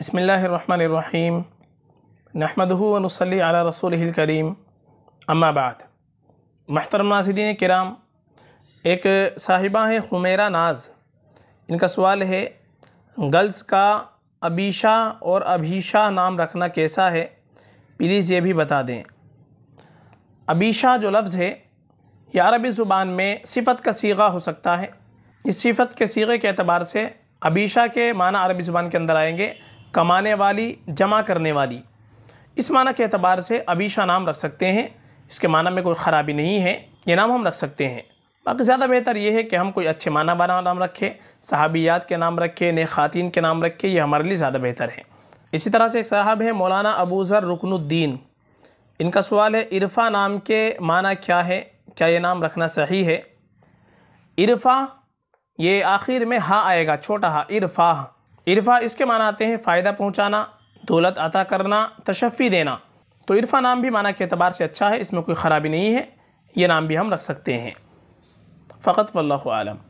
बसमीम नहमदूनसली आला रसूल करीम अम्माबाद महतरम नासदीन कराम एक साहिबा हैं हुमेरा नाज इनका सवाल है गर्ल्स का अबीशा और अभीशा नाम रखना कैसा है प्लीज़ ये भी बता दें अबीशा जो लफ्ज़ है यह अरबी ज़ुबान में सिफत का सीगा हो सकता है इस सिफत के सीगे के अतबार से अबीशा के माना अरबी ज़ुबान के अंदर आएँगे कमाने वाली जमा करने वाली इस माना के अतबार से अबीशा नाम रख सकते हैं इसके माना में कोई ख़राबी नहीं है ये नाम हम रख सकते हैं बाकी ज़्यादा बेहतर ये है कि हम कोई अच्छे माना वाला नाम रखें सहाबियात के नाम रखें नए ख़ातिन के नाम रखें ये हमारे लिए ज़्यादा बेहतर है इसी तरह से एक साहब है मौलाना अबूज़र रुकनुद्दीन इनका सवाल है इरफ़ा नाम के माना क्या है क्या ये नाम रखना सही है इरफ़ा ये आखिर में हा आएगा छोटा हा इरफ़ा इरफा इसके माना आते हैं फ़ायदा पहुँचाना दौलत अता करना तशफ़ी देना तो इरफा नाम भी माना के अतबार से अच्छा है इसमें कोई ख़राबी नहीं है ये नाम भी हम रख सकते हैं फ़कत वल्लम